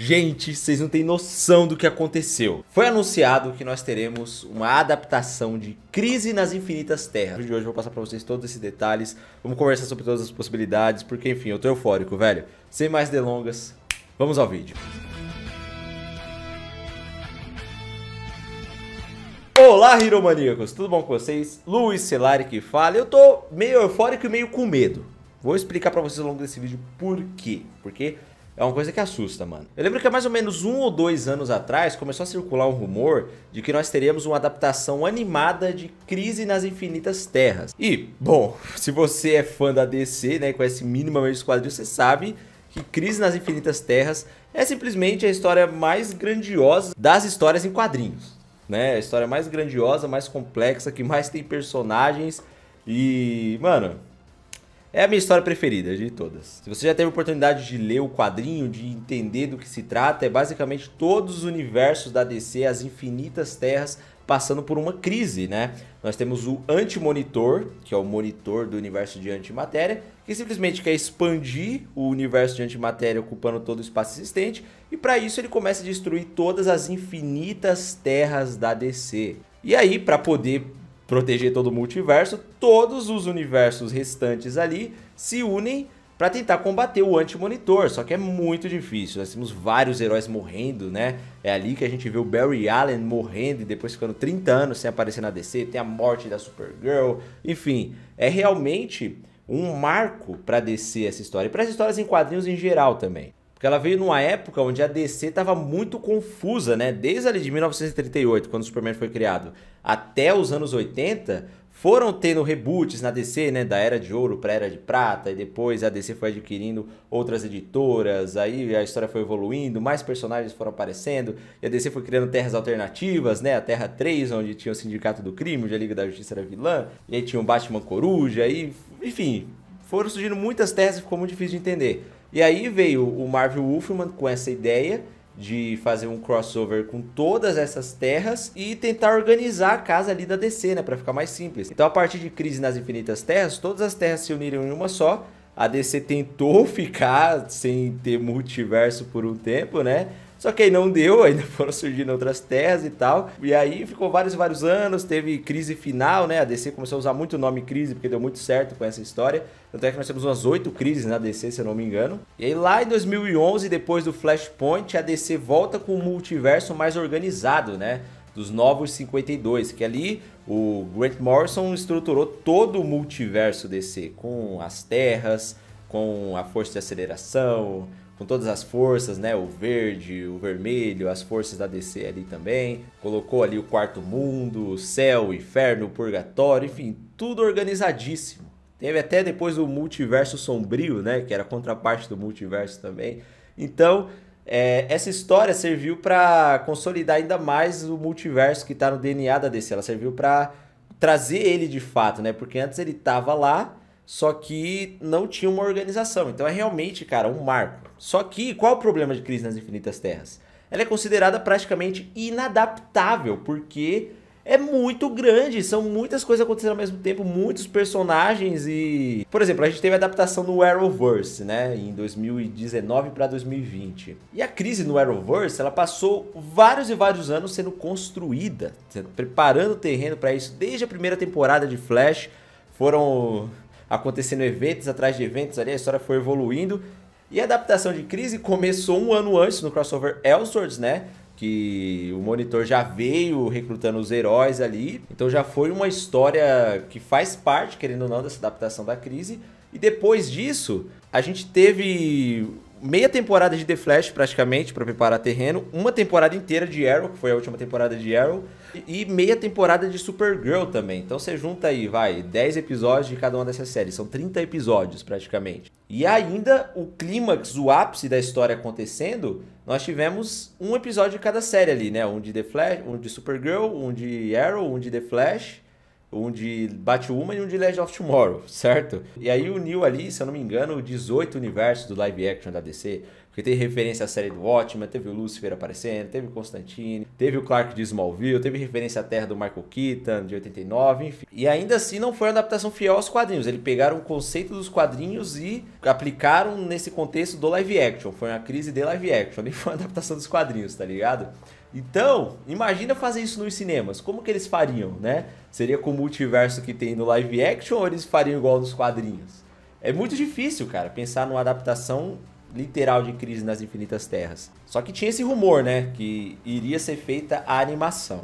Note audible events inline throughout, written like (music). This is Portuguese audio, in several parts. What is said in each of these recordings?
Gente, vocês não têm noção do que aconteceu. Foi anunciado que nós teremos uma adaptação de Crise nas Infinitas Terras. No vídeo de hoje eu vou passar para vocês todos esses detalhes, vamos conversar sobre todas as possibilidades, porque enfim, eu tô eufórico, velho. Sem mais delongas, vamos ao vídeo. Olá, Hiromaníacos! Tudo bom com vocês? Luiz Celari que fala. Eu tô meio eufórico e meio com medo. Vou explicar para vocês ao longo desse vídeo por quê. Porque é uma coisa que assusta, mano. Eu lembro que há mais ou menos um ou dois anos atrás começou a circular um rumor de que nós teríamos uma adaptação animada de Crise nas Infinitas Terras. E, bom, (laughs) se você é fã da DC, né, conhece minimamente os quadrinhos, você sabe que Crise nas Infinitas Terras é simplesmente a história mais grandiosa das histórias em quadrinhos. Né? A história mais grandiosa, mais complexa, que mais tem personagens. E, mano, é a minha história preferida de todas. Se você já teve a oportunidade de ler o quadrinho, de entender do que se trata, é basicamente todos os universos da DC, as infinitas terras, passando por uma crise, né? Nós temos o Antimonitor, que é o monitor do universo de antimatéria, que simplesmente quer expandir o universo de antimatéria ocupando todo o espaço existente, e para isso ele começa a destruir todas as infinitas terras da DC. E aí, para poder proteger todo o multiverso, todos os universos restantes ali se unem para tentar combater o anti-monitor, só que é muito difícil. Nós temos vários heróis morrendo, né? É ali que a gente vê o Barry Allen morrendo e depois ficando 30 anos sem aparecer na DC, tem a morte da Supergirl, enfim, é realmente um marco para DC essa história e para as histórias em quadrinhos em geral também. Porque ela veio numa época onde a DC estava muito confusa, né? Desde ali de 1938, quando o Superman foi criado, até os anos 80, foram tendo reboots na DC, né? Da Era de Ouro para Era de Prata, e depois a DC foi adquirindo outras editoras, aí a história foi evoluindo, mais personagens foram aparecendo, e a DC foi criando terras alternativas, né? A Terra 3, onde tinha o Sindicato do Crime, onde a Liga da Justiça era vilã, e aí tinha o Batman Coruja, e enfim, foram surgindo muitas terras e ficou muito difícil de entender. E aí veio o Marvel Wolfman com essa ideia de fazer um crossover com todas essas terras e tentar organizar a casa ali da DC, né, para ficar mais simples. Então, a partir de Crise nas Infinitas Terras, todas as terras se uniram em uma só. A DC tentou (laughs) ficar sem ter multiverso por um tempo, né? Só que aí não deu, (laughs) ainda foram surgindo outras terras e tal. E aí ficou vários vários anos, teve crise final, né? A DC começou a usar muito o nome crise, porque deu muito certo com essa história. Tanto é que nós temos umas oito crises na DC, se eu não me engano. E aí lá em 2011, depois do Flashpoint, a DC volta com o multiverso mais organizado, né? Dos Novos 52, que ali o Grant Morrison estruturou todo o multiverso DC, com as terras, com a força de aceleração, com todas as forças, né? O verde, o vermelho, as forças da DC ali também. Colocou ali o quarto mundo, o céu, inferno, purgatório, enfim, tudo organizadíssimo. Teve até depois o multiverso sombrio, né? Que era contraparte do multiverso também. Então, é, essa história serviu para consolidar ainda mais o multiverso que está no DNA da DC. Ela serviu para trazer ele de fato, né? Porque antes ele estava lá, só que não tinha uma organização. Então é realmente, cara, um marco. Só que qual é o problema de Crise nas Infinitas Terras? Ela é considerada praticamente inadaptável, porque é muito grande, são muitas coisas acontecendo ao mesmo tempo, muitos personagens e, por exemplo, a gente teve a adaptação no Arrowverse, né, em 2019 para 2020. E a crise no Arrowverse, ela passou vários e vários anos sendo construída, preparando o terreno para isso desde a primeira temporada de Flash. Foram acontecendo eventos atrás de eventos ali, a história foi evoluindo. E a adaptação de crise começou um ano antes no crossover Elswords, né? Que o monitor já veio recrutando os heróis ali. Então já foi uma história que faz parte, querendo ou não, dessa adaptação da crise. E depois disso, a gente teve meia temporada de The Flash, praticamente, para preparar terreno, uma temporada inteira de Arrow, que foi a última temporada de Arrow, e meia temporada de Supergirl também. Então você junta aí, vai, 10 episódios de cada uma dessas séries, são 30 episódios praticamente. E ainda o clímax, o ápice da história acontecendo, nós tivemos um episódio de cada série ali, né? Um de The Flash, um de Supergirl, um de Arrow, um de The Flash um de Batwoman e um de Legend of Tomorrow, certo? E aí uniu ali, se eu não me engano, 18 universos do live action da DC. Porque teve referência à série do Watchmen, teve o Lucifer aparecendo, teve o Constantine, teve o Clark de Smallville, teve referência à Terra do Michael Keaton, de 89, enfim. E ainda assim não foi uma adaptação fiel aos quadrinhos. Eles pegaram o conceito dos quadrinhos e aplicaram nesse contexto do live action. Foi uma crise de live action, (laughs) nem foi uma adaptação dos quadrinhos, tá ligado? Então, imagina fazer isso nos cinemas. Como que eles fariam, né? Seria com o multiverso que tem no live action ou eles fariam igual nos quadrinhos? É muito difícil, cara, pensar numa adaptação literal de Crise nas Infinitas Terras. Só que tinha esse rumor, né? Que iria ser feita a animação.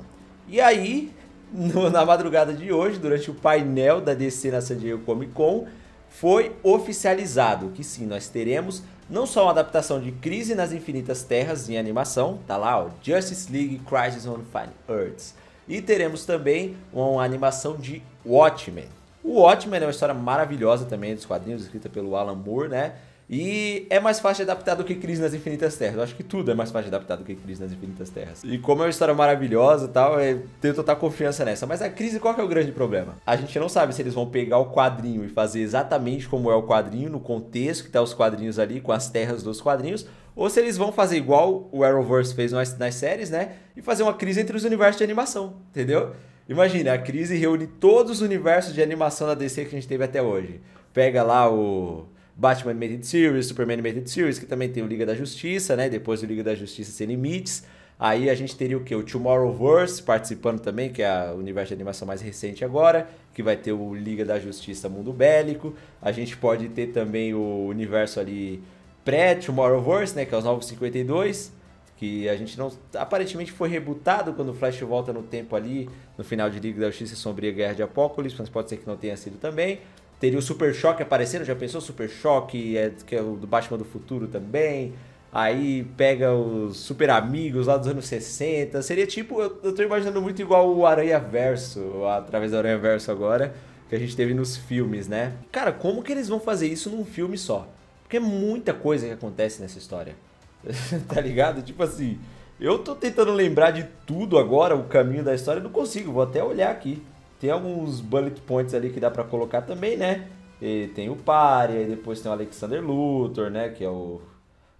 E aí, (laughs) no, na madrugada de hoje, durante o painel da DC na San Diego Comic Con, foi oficializado que sim, nós teremos não só uma adaptação de Crise nas Infinitas Terras em animação, tá lá, ó, Justice League Crisis on Infinite Earths, e teremos também uma animação de Watchmen. O Watchmen é uma história maravilhosa também dos quadrinhos, escrita pelo Alan Moore, né? E é mais fácil de adaptar do que Crise nas Infinitas Terras. Eu acho que tudo é mais fácil de adaptar do que Crise nas Infinitas Terras. E como é uma história maravilhosa e tal, eu é, tenho total confiança nessa. Mas a Crise, qual que é o grande problema? A gente não sabe se eles vão pegar o quadrinho e fazer exatamente como é o quadrinho, no contexto que tá os quadrinhos ali, com as terras dos quadrinhos, ou se eles vão fazer igual o Arrowverse fez nas, nas séries, né? E fazer uma crise entre os universos de animação, entendeu? Imagina, a crise reúne todos os universos de animação da DC que a gente teve até hoje. Pega lá o Batman Animated Series, Superman Animated Series, que também tem o Liga da Justiça, né? Depois o Liga da Justiça Sem Limites. Aí a gente teria o que? O Tomorrowverse participando também, que é o universo de animação mais recente agora, que vai ter o Liga da Justiça Mundo Bélico. A gente pode ter também o universo ali pré-Tomorrowverse, né, que é os Novos 52, que a gente não aparentemente foi rebutado quando o Flash volta no tempo ali, no final de Liga da Justiça Sombria Guerra de Apócolis, mas pode ser que não tenha sido também. Teria o Super Choque aparecendo, já pensou? Super Choque, é, que é o do Batman do Futuro também. Aí pega os Super Amigos lá dos anos 60. Seria tipo, eu, eu tô imaginando muito igual o Aranha Verso, através do Aranha Verso agora, que a gente teve nos filmes, né? Cara, como que eles vão fazer isso num filme só? Porque é muita coisa que acontece nessa história. (laughs) tá ligado? Tipo assim, eu tô tentando lembrar de tudo agora, o caminho da história, não consigo, vou até olhar aqui. Tem alguns bullet points ali que dá para colocar também, né? E tem o Pari, aí depois tem o Alexander Luthor, né? Que é o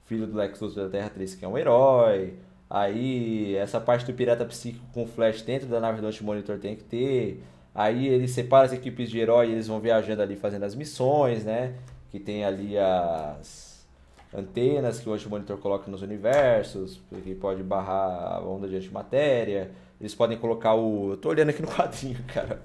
filho do Lex Luthor da Terra 3, que é um herói. Aí essa parte do pirata psíquico com flash dentro da nave do anti-monitor tem que ter. Aí ele separa as equipes de herói e eles vão viajando ali fazendo as missões, né? Que tem ali as antenas que o anti-monitor coloca nos universos, que pode barrar a onda de antimatéria. Eles podem colocar o. Eu tô olhando aqui no (laughs) quadrinho, cara.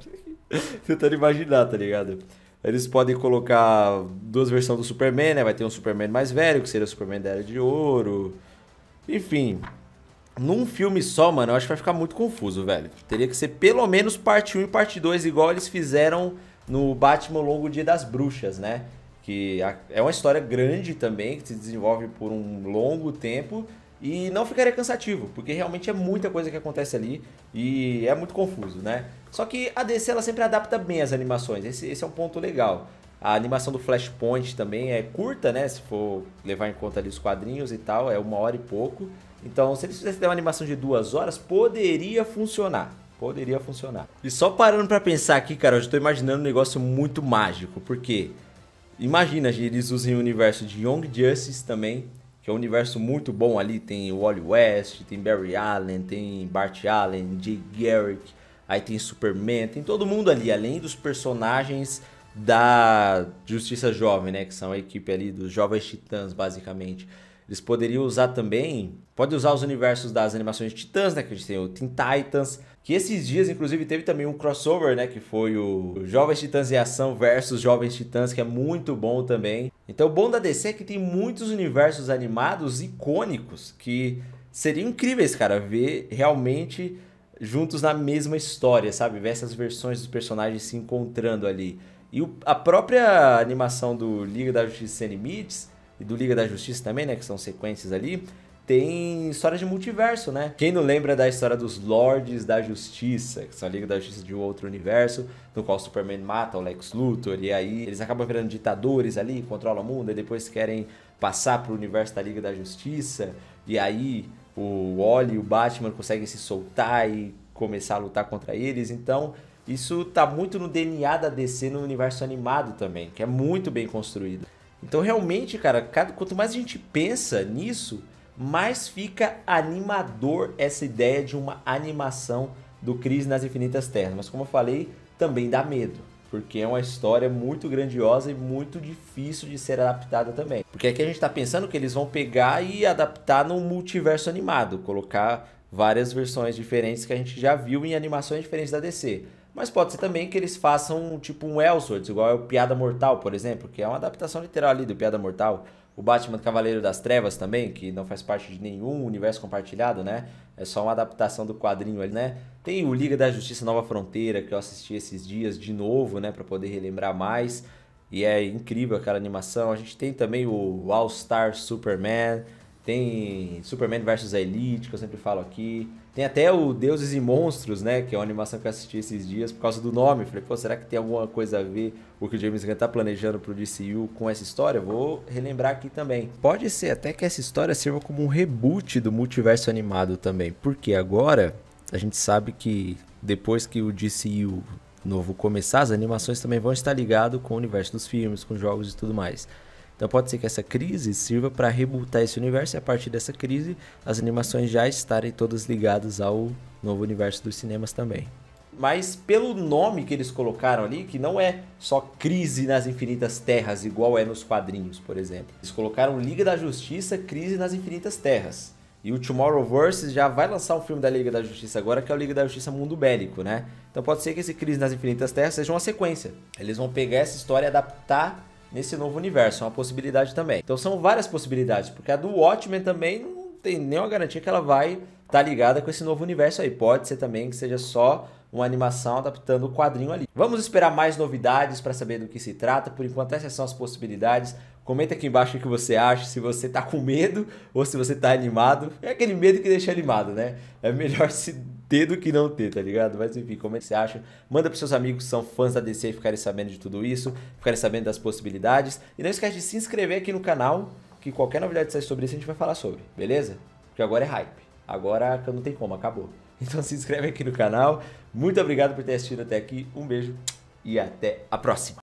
(laughs) Tentando imaginar, tá ligado? Eles podem colocar duas versões do Superman, né? Vai ter um Superman mais velho, que seria o Superman da Era de Ouro. Enfim. Num filme só, mano, eu acho que vai ficar muito confuso, velho. Teria que ser pelo menos parte 1 e parte 2, igual eles fizeram no Batman Longo Dia das Bruxas, né? Que é uma história grande também, que se desenvolve por um longo tempo e não ficaria cansativo, porque realmente é muita coisa que acontece ali e é muito confuso, né? Só que a DC ela sempre adapta bem as animações, esse, esse é um ponto legal. A animação do Flashpoint também é curta, né? Se for levar em conta ali os quadrinhos e tal, é uma hora e pouco. Então, se eles fizessem uma animação de duas horas, poderia funcionar. Poderia funcionar. E só parando para pensar aqui, cara, eu já tô imaginando um negócio muito mágico, porque imagina, eles usem o universo de Young Justice também, que é um universo muito bom ali. Tem o Wally West, tem Barry Allen, tem Bart Allen, Jay Garrick, aí tem Superman, tem todo mundo ali, além dos personagens da Justiça Jovem, né? Que são a equipe ali dos Jovens Titãs, basicamente. Eles poderiam usar também. Pode usar os universos das animações de Titãs, né? Que a gente tem o Teen Titans, que esses dias, inclusive, teve também um crossover, né? Que foi o Jovens Titãs em Ação versus Jovens Titãs, que é muito bom também. Então, o bom da DC é que tem muitos universos animados icônicos que seriam incríveis, cara, ver realmente juntos na mesma história, sabe? Ver essas versões dos personagens se encontrando ali. E o, a própria animação do Liga da Justiça Sem Limites e do Liga da Justiça também, né? Que são sequências ali tem história de multiverso, né? Quem não lembra da história dos Lords da Justiça, que são a Liga da Justiça de um outro universo, no qual o Superman mata o Lex Luthor, e aí eles acabam virando ditadores ali, controlam o mundo, e depois querem passar pro universo da Liga da Justiça, e aí o Wally e o Batman conseguem se soltar e começar a lutar contra eles, então... Isso tá muito no DNA da DC no universo animado também, que é muito bem construído. Então realmente, cara, quanto mais a gente pensa nisso, mas fica animador essa ideia de uma animação do Crise nas Infinitas Terras. Mas como eu falei, também dá medo, porque é uma história muito grandiosa e muito difícil de ser adaptada também. Porque aqui a gente está pensando que eles vão pegar e adaptar num multiverso animado, colocar várias versões diferentes que a gente já viu em animações diferentes da DC. Mas pode ser também que eles façam tipo um Elseworlds, igual é o Piada Mortal, por exemplo, que é uma adaptação literal ali do Piada Mortal o Batman Cavaleiro das Trevas também, que não faz parte de nenhum universo compartilhado, né? É só uma adaptação do quadrinho ali, né? Tem o Liga da Justiça Nova Fronteira, que eu assisti esses dias de novo, né? Pra poder relembrar mais. E é incrível aquela animação. A gente tem também o All Star Superman tem Superman vs Elite, que eu sempre falo aqui. Tem até o Deuses e Monstros, né? Que é uma animação que eu assisti esses dias por causa do nome. Falei, pô, será que tem alguma coisa a ver o que o James Gunn tá planejando pro DCU com essa história? Vou relembrar aqui também. Pode ser até que essa história sirva como um reboot do multiverso animado também. Porque agora a gente sabe que depois que o DCU novo começar, as animações também vão estar ligadas com o universo dos filmes, com jogos e tudo mais. Então pode ser que essa crise sirva para rebutar esse universo e a partir dessa crise as animações já estarem todas ligadas ao novo universo dos cinemas também. Mas pelo nome que eles colocaram ali, que não é só Crise nas Infinitas Terras, igual é nos quadrinhos, por exemplo. Eles colocaram Liga da Justiça, Crise nas Infinitas Terras. E o Tomorrowverse já vai lançar um filme da Liga da Justiça agora, que é o Liga da Justiça Mundo Bélico, né? Então pode ser que esse Crise nas Infinitas Terras seja uma sequência. Eles vão pegar essa história e adaptar nesse novo universo. É uma possibilidade também. Então são várias possibilidades, porque a do Watchmen também não tem nenhuma garantia que ela vai estar tá ligada com esse novo universo aí. Pode ser também que seja só uma animação adaptando o quadrinho ali. Vamos esperar mais novidades para saber do que se trata. Por enquanto, essas são as possibilidades. Comenta aqui embaixo o que você acha, se você tá com medo ou se você tá animado. É aquele medo que deixa animado, né? É melhor (laughs) se ter do que não ter, tá ligado? Mas enfim, como é que você acha? Manda pros seus amigos que são fãs da DC e ficarem sabendo de tudo isso, ficarem sabendo das possibilidades. E não esquece de se inscrever aqui no canal, que qualquer novidade que sair sobre isso a gente vai falar sobre, beleza? Porque agora é hype. Agora não tem como, acabou. (laughs) Então se inscreve aqui no canal. Muito obrigado por ter assistido até aqui. Um beijo e até a próxima.